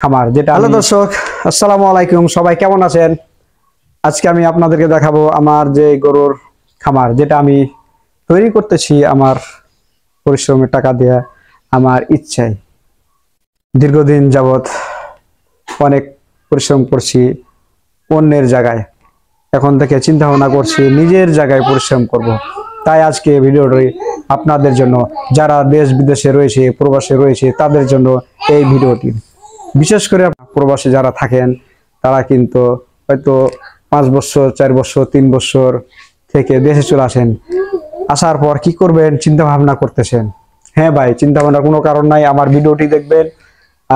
খামার যেটা হ্যালো দর্শক আসসালামু আলাইকুম সবাই কেমন আছেন আজকে আমি আপনাদেরকে দেখাবো আমার যে গরুর খামার যেটা আমি তৈরি করতেছি আমার পরিশ্রমের টাকা দিয়ে আমার ইচ্ছায় দীর্ঘদিন যাবৎ অনেক পরিশ্রম করছি অন্যের জায়গায় এখন থেকে চিন্তা ভাবনা করছি নিজের জায়গায় পরিশ্রম করব। তাই আজকে ভিডিওটি আপনাদের জন্য যারা দেশ বিদেশে রয়েছে প্রবাসে রয়েছে তাদের জন্য এই ভিডিওটি বিশেষ করে প্রবাসী যারা থাকেন তারা কিন্তু হয়তো পাঁচ বছর চার বছর তিন বছর থেকে দেশে চলে আসেন আসার পর কি করবেন চিন্তা ভাবনা করতেছেন হ্যাঁ ভাই চিন্তা ভাবনার কোনো কারণ নাই আমার ভিডিওটি দেখবেন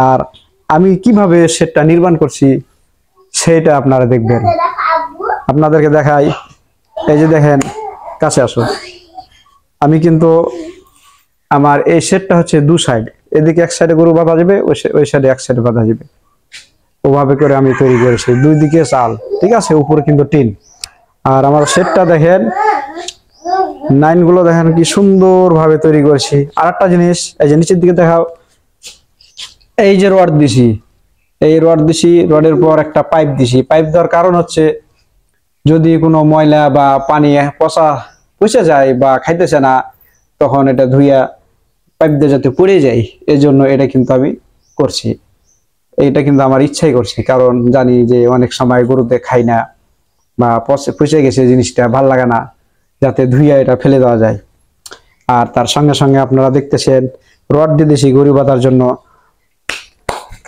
আর আমি কিভাবে সেটটা নির্মাণ করছি সেটা আপনারা দেখবেন আপনাদেরকে দেখাই এই যে দেখেন কাছে আসো আমি কিন্তু আমার এই সেটটা হচ্ছে দু সাইড এদিকে এক সাইডে গরু বাঁধা যাবে ওই সাইডে এক সাইডে বাঁধা যাবে ওভাবে করে আমি তৈরি করেছি দুই দিকে চাল ঠিক আছে উপরে কিন্তু টিন আর আমার সেটটা দেখেন গুলো দেখেন কি সুন্দরভাবে তৈরি করেছি আর একটা জিনিস এই যে নিচের দিকে দেখাও এই যে রড দিছি এই রড দিছি রডের পর একটা পাইপ দিছি পাইপ দেওয়ার কারণ হচ্ছে যদি কোনো ময়লা বা পানি পচা পচে যায় বা খাইতেছে না তখন এটা ধুইয়া পাইপটা যাতে পড়ে যায় এজন্য এটা কিন্তু আমি করছি এটা কিন্তু আমার ইচ্ছাই করছি কারণ জানি যে অনেক সময় গরুতে খাই না বা পচে গেছে জিনিসটা ভাল লাগে না যাতে ধুইয়া এটা ফেলে দেওয়া যায় আর তার সঙ্গে সঙ্গে আপনারা দেখতেছেন রড দিয়ে দিয়েছি গরু বাঁধার জন্য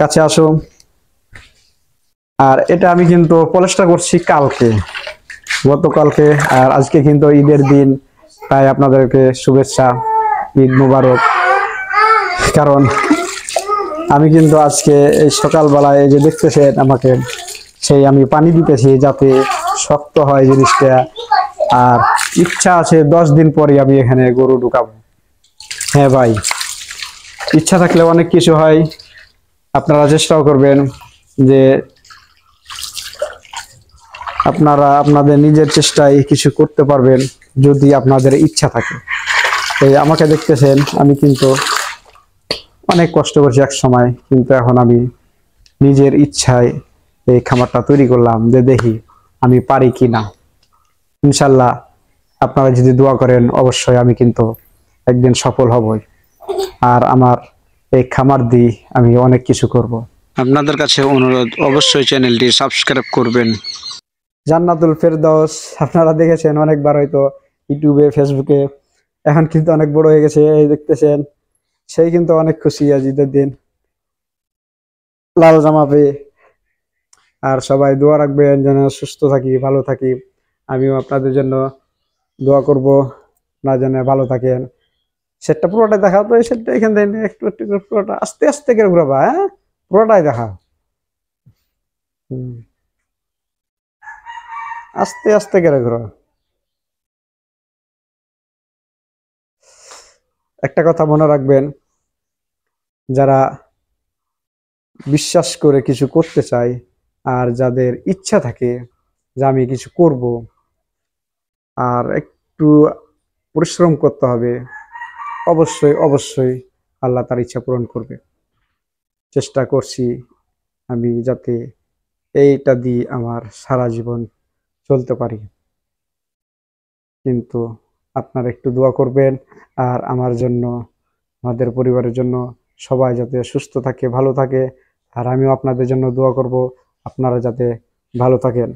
কাছে আসো আর এটা আমি কিন্তু পলেস্টা করছি কালকে গতকালকে আর আজকে কিন্তু ঈদের দিন তাই আপনাদেরকে শুভেচ্ছা ঈদ মুবারক কারণ আমি কিন্তু আজকে এই সকালবেলায় এই যে দেখতেছেন আমাকে সেই আমি পানি দিতেছি যাতে শক্ত হয় জিনিসটা আর ইচ্ছা আছে দশ দিন পরে আমি এখানে গরু ঢুকাবো হ্যাঁ ভাই ইচ্ছা থাকলে অনেক কিছু হয় আপনারা চেষ্টাও করবেন যে আপনারা আপনাদের নিজের চেষ্টায় কিছু করতে পারবেন যদি আপনাদের ইচ্ছা থাকে এই আমাকে দেখতেছেন আমি কিন্তু অনেক কষ্ট করছি এক সময় কিন্তু এখন আমি নিজের ইচ্ছায় এই খামারটা তৈরি করলাম যে দেখি আমি পারি কি না ইনশাল্লাহ আপনারা যদি দোয়া করেন অবশ্যই আমি কিন্তু একদিন সফল হবই আর আমার এই খামার দিয়ে আমি অনেক কিছু করব। আপনাদের কাছে অনুরোধ অবশ্যই চ্যানেলটি সাবস্ক্রাইব করবেন জান্নাতুল ফেরদৌস আপনারা দেখেছেন অনেকবার হয়তো ইউটিউবে ফেসবুকে এখন কিন্তু অনেক বড় হয়ে গেছে এই দেখতেছেন সেই কিন্তু অনেক খুশি আজিদের দিন লাল জামা পেয়ে আর সবাই দোয়া রাখবেন যেন সুস্থ থাকি ভালো থাকি আমিও আপনাদের জন্য দোয়া করব না যেন ভালো থাকেন সেটটা পুরোটাই দেখাও তো সেটটা এখান থেকে একটু একটু পুরোটা আস্তে আস্তে করে ঘুরাবা হ্যাঁ পুরোটাই দেখা আস্তে আস্তে করে ঘুরো একটা কথা মনে রাখবেন যারা বিশ্বাস করে কিছু করতে চায় আর যাদের ইচ্ছা থাকে যে আমি কিছু করব আর একটু পরিশ্রম করতে হবে অবশ্যই অবশ্যই আল্লাহ তার ইচ্ছা পূরণ করবে চেষ্টা করছি আমি যাতে এইটা দিয়ে আমার সারা জীবন চলতে পারি কিন্তু আপনারা একটু দোয়া করবেন আর আমার জন্য আমাদের পরিবারের জন্য সবাই যাতে সুস্থ থাকে ভালো থাকে আর আমিও আপনাদের জন্য দোয়া করব আপনারা যাতে ভালো থাকেন